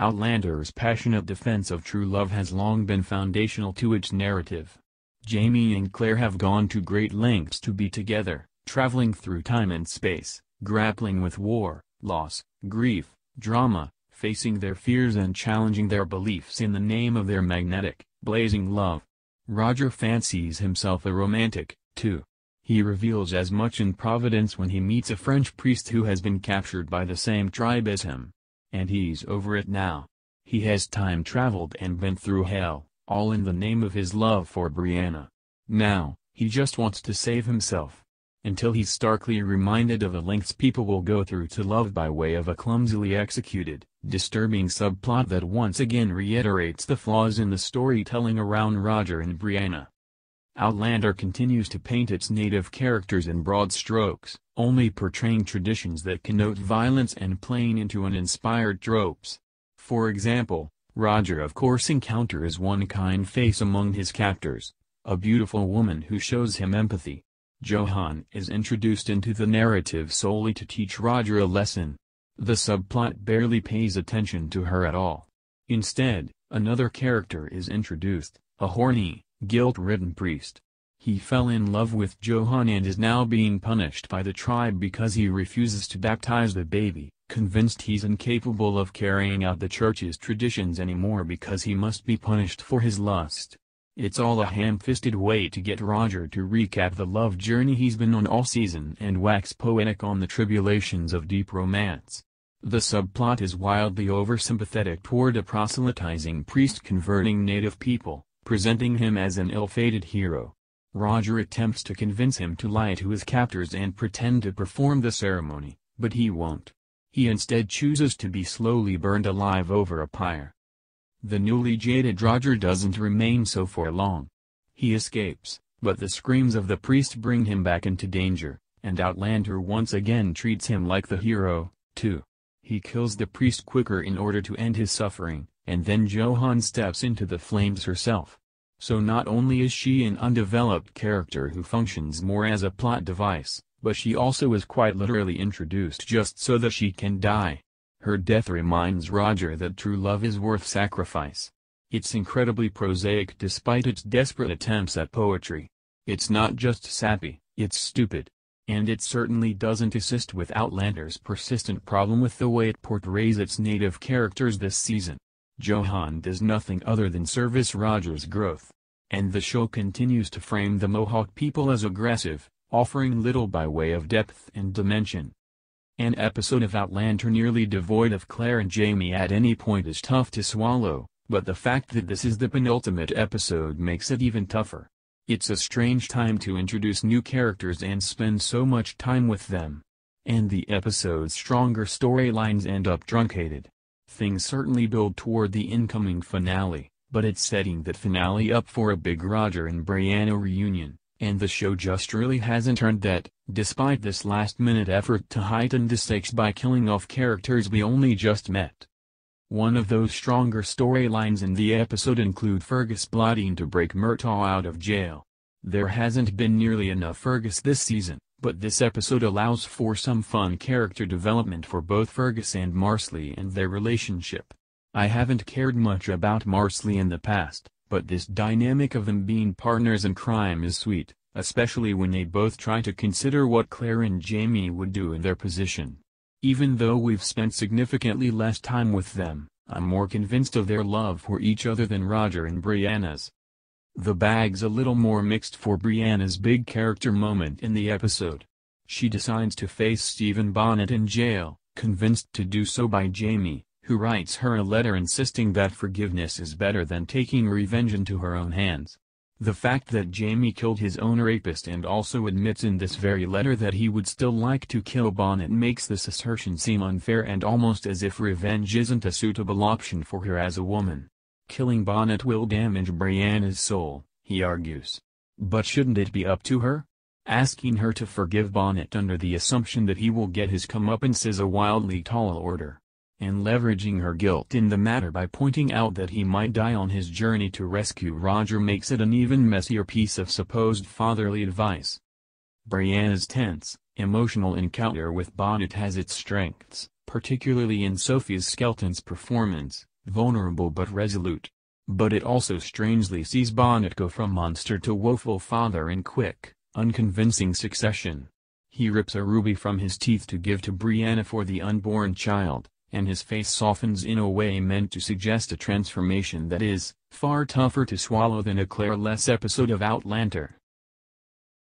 Outlander's passionate defense of true love has long been foundational to its narrative. Jamie and Claire have gone to great lengths to be together, traveling through time and space, grappling with war, loss, grief, drama, facing their fears and challenging their beliefs in the name of their magnetic, blazing love. Roger fancies himself a romantic, too. He reveals as much in Providence when he meets a French priest who has been captured by the same tribe as him and he's over it now. He has time traveled and been through hell, all in the name of his love for Brianna. Now, he just wants to save himself. Until he's starkly reminded of the lengths people will go through to love by way of a clumsily executed, disturbing subplot that once again reiterates the flaws in the storytelling around Roger and Brianna. Outlander continues to paint its native characters in broad strokes, only portraying traditions that connote violence and playing into uninspired tropes. For example, Roger of course encounters one kind face among his captors, a beautiful woman who shows him empathy. Johan is introduced into the narrative solely to teach Roger a lesson. The subplot barely pays attention to her at all. Instead, another character is introduced, a horny, guilt-ridden priest. He fell in love with Johan and is now being punished by the tribe because he refuses to baptize the baby, convinced he's incapable of carrying out the church's traditions anymore because he must be punished for his lust. It's all a ham-fisted way to get Roger to recap the love journey he's been on all season and wax poetic on the tribulations of deep romance. The subplot is wildly oversympathetic toward a proselytizing priest converting native people, presenting him as an ill-fated hero. Roger attempts to convince him to lie to his captors and pretend to perform the ceremony, but he won't. He instead chooses to be slowly burned alive over a pyre. The newly jaded Roger doesn't remain so for long. He escapes, but the screams of the priest bring him back into danger, and Outlander once again treats him like the hero, too. He kills the priest quicker in order to end his suffering, and then Johan steps into the flames herself. So not only is she an undeveloped character who functions more as a plot device, but she also is quite literally introduced just so that she can die. Her death reminds Roger that true love is worth sacrifice. It's incredibly prosaic despite its desperate attempts at poetry. It's not just sappy, it's stupid. And it certainly doesn't assist with Outlander's persistent problem with the way it portrays its native characters this season. Johan does nothing other than service Rogers' growth. And the show continues to frame the Mohawk people as aggressive, offering little by way of depth and dimension. An episode of Outlander nearly devoid of Claire and Jamie at any point is tough to swallow, but the fact that this is the penultimate episode makes it even tougher. It's a strange time to introduce new characters and spend so much time with them. And the episode's stronger storylines end up truncated. Things certainly build toward the incoming finale, but it's setting that finale up for a big Roger and Brianna reunion, and the show just really hasn't earned that, despite this last-minute effort to heighten the stakes by killing off characters we only just met. One of those stronger storylines in the episode include Fergus plotting to break Murtaugh out of jail. There hasn't been nearly enough Fergus this season, but this episode allows for some fun character development for both Fergus and Marsley and their relationship. I haven't cared much about Marsley in the past, but this dynamic of them being partners in crime is sweet, especially when they both try to consider what Claire and Jamie would do in their position. Even though we've spent significantly less time with them, I'm more convinced of their love for each other than Roger and Brianna's. The bag's a little more mixed for Brianna's big character moment in the episode. She decides to face Stephen Bonnet in jail, convinced to do so by Jamie, who writes her a letter insisting that forgiveness is better than taking revenge into her own hands. The fact that Jamie killed his own rapist and also admits in this very letter that he would still like to kill Bonnet makes this assertion seem unfair and almost as if revenge isn't a suitable option for her as a woman. Killing Bonnet will damage Brianna's soul, he argues. But shouldn't it be up to her? Asking her to forgive Bonnet under the assumption that he will get his comeuppance is a wildly tall order. And leveraging her guilt in the matter by pointing out that he might die on his journey to rescue Roger makes it an even messier piece of supposed fatherly advice. Brianna's tense, emotional encounter with Bonnet has its strengths, particularly in Sophie's Skelton's performance, vulnerable but resolute. But it also strangely sees Bonnet go from monster to woeful father in quick, unconvincing succession. He rips a ruby from his teeth to give to Brianna for the unborn child, and his face softens in a way meant to suggest a transformation that is, far tougher to swallow than a Claire-less episode of Outlander.